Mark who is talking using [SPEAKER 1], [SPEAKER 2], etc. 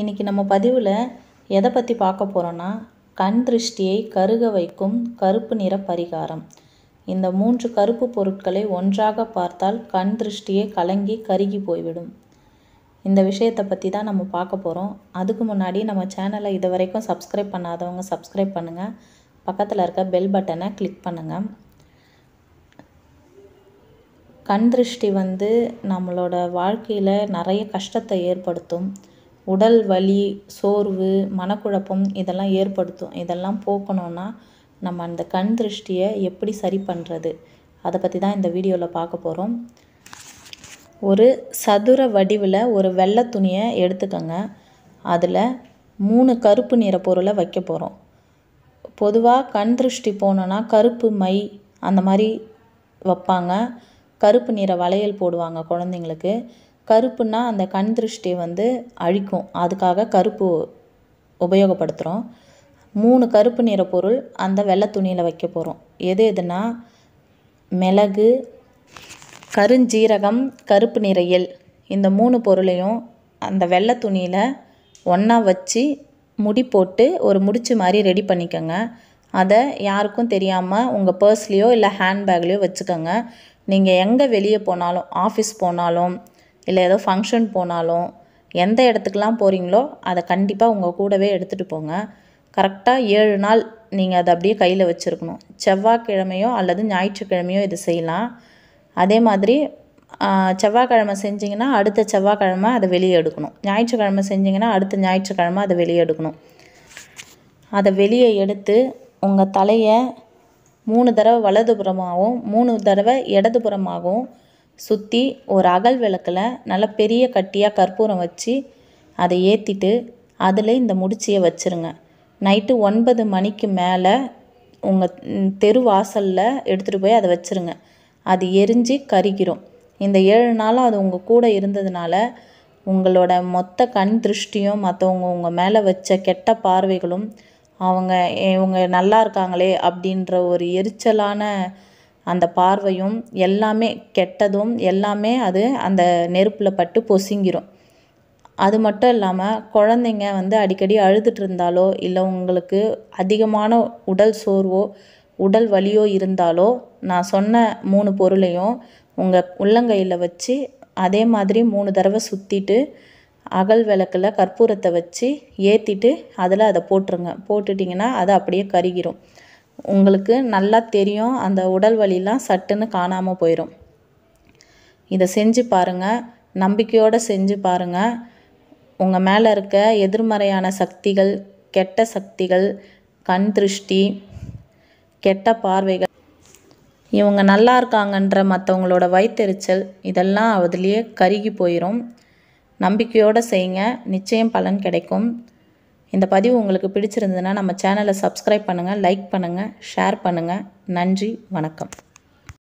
[SPEAKER 1] இன்றைக்கி நம்ம பதிவில் எதை பற்றி பார்க்க போகிறோன்னா கண் திருஷ்டியை கருக வைக்கும் கருப்பு நிற பரிகாரம் இந்த மூன்று கருப்பு பொருட்களை ஒன்றாக பார்த்தால் கண் திருஷ்டியை கலங்கி கருகி போய்விடும் இந்த விஷயத்தை பற்றி தான் நம்ம பார்க்க போகிறோம் அதுக்கு முன்னாடி நம்ம சேனலை இது வரைக்கும் சப்ஸ்கிரைப் பண்ணாதவங்க சப்ஸ்கிரைப் பண்ணுங்கள் பக்கத்தில் இருக்க பெல் பட்டனை கிளிக் பண்ணுங்கள் கண் திருஷ்டி வந்து நம்மளோட வாழ்க்கையில் நிறைய கஷ்டத்தை ஏற்படுத்தும் உடல் வலி சோர்வு மனக்குழப்பம் இதெல்லாம் ஏற்படுத்தும் இதெல்லாம் போக்கணும்னா நம்ம அந்த கண் திருஷ்டியை எப்படி சரி பண்ணுறது அதை பற்றி தான் இந்த வீடியோவில் பார்க்க போகிறோம் ஒரு சதுர வடிவில் ஒரு வெள்ளை துணியை எடுத்துக்கோங்க அதில் மூணு கருப்பு நிற பொருளை வைக்க போகிறோம் பொதுவாக கண் திருஷ்டி போனோன்னா கருப்பு மை அந்த மாதிரி வைப்பாங்க கருப்பு நிற வளையல் போடுவாங்க குழந்தைங்களுக்கு கருப்புன்னா அந்த கண் திருஷ்டியை வந்து அழிக்கும் அதுக்காக கருப்பு உபயோகப்படுத்துகிறோம் மூணு கருப்பு நிற பொருள் அந்த வெள்ளை துணியில் வைக்க போகிறோம் எது எதுனா மிளகு கருஞ்சீரகம் கருப்பு நிறையல் இந்த மூணு பொருளையும் அந்த வெள்ளை துணியில் ஒன்றா வச்சு முடி போட்டு ஒரு முடிச்சு மாதிரி ரெடி பண்ணிக்கோங்க அதை யாருக்கும் தெரியாமல் உங்கள் பர்ஸ்லேயோ இல்லை ஹேண்ட்பேக்லேயோ வச்சுக்கோங்க நீங்கள் எங்கே வெளியே போனாலும் ஆஃபீஸ் போனாலும் இல்லை ஏதோ ஃபங்க்ஷன் போனாலும் எந்த இடத்துக்கெலாம் போகிறீங்களோ அதை கண்டிப்பாக உங்கள் கூடவே எடுத்துகிட்டு போங்க கரெக்டாக ஏழு நாள் நீங்கள் அதை அப்படியே கையில் வச்சுருக்கணும் செவ்வாய்க்கிழமையோ அல்லது ஞாயிற்றுக்கிழமையோ இது செய்யலாம் அதே மாதிரி செவ்வாய்க்கிழமை செஞ்சிங்கன்னா அடுத்த செவ்வாய்க்கிழமை அதை வெளியே எடுக்கணும் ஞாயிற்றுக்கிழமை செஞ்சிங்கன்னா அடுத்த ஞாயிற்றுக்கிழமை அதை வெளியே எடுக்கணும் அதை வெளியே எடுத்து உங்கள் தலையை மூணு தடவை வலதுபுறமாகவும் மூணு தடவை இடதுபுறமாகவும் சுற்றி ஒரு அகல் விளக்கில் நல்ல பெரிய கட்டியாக கற்பூரம் வச்சு அதை ஏற்றிட்டு அதில் இந்த முடிச்சியை வச்சுருங்க நைட்டு ஒன்பது மணிக்கு மேலே உங்கள் தெரு வாசலில் எடுத்துகிட்டு போய் அதை வச்சுருங்க அது எரிஞ்சு கருகிரும் இந்த ஏழு நாளும் அது உங்கள் கூட இருந்ததுனால உங்களோட மொத்த கண் திருஷ்டியும் மற்றவங்க உங்கள் மேலே வச்ச கெட்ட பார்வைகளும் அவங்க இவங்க நல்லா இருக்காங்களே அப்படின்ற ஒரு எரிச்சலான அந்த பார்வையும் எல்லாமே கெட்டதும் எல்லாமே அது அந்த நெருப்பில் பட்டு பொசுங்கிரும் அது மட்டும் இல்லாமல் குழந்தைங்க வந்து அடிக்கடி அழுதுட்டு இருந்தாலோ இல்லை உங்களுக்கு அதிகமான உடல் சோர்வோ உடல் வலியோ இருந்தாலோ நான் சொன்ன மூணு பொருளையும் உங்கள் உள்ளங்கையில் வச்சு அதே மாதிரி மூணு தடவை சுற்றிட்டு அகல் விளக்கில் கற்பூரத்தை வச்சு ஏற்றிட்டு அதில் அதை போட்டுருங்க போட்டுட்டிங்கன்னா அது அப்படியே கருகிரும் உங்களுக்கு நல்லா தெரியும் அந்த உடல் வலிலாம் சட்டுன்னு காணாமல் போயிடும் இதை செஞ்சு பாருங்கள் நம்பிக்கையோடு செஞ்சு பாருங்கள் உங்கள் மேலே இருக்க எதிர்மறையான சக்திகள் கெட்ட சக்திகள் கண் திருஷ்டி கெட்ட பார்வைகள் இவங்க நல்லா இருக்காங்கன்ற மற்றவங்களோட வயிற்றெரிச்சல் இதெல்லாம் அதுலேயே கருகி போயிடும் நம்பிக்கையோடு செய்யுங்க நிச்சயம் பலன் கிடைக்கும் இந்த பதிவு உங்களுக்கு பிடிச்சிருந்ததுன்னா நம்ம சேனலை சப்ஸ்கிரைப் பண்ணுங்கள் லைக் பண்ணுங்கள் ஷேர் பண்ணுங்கள் நன்றி வணக்கம்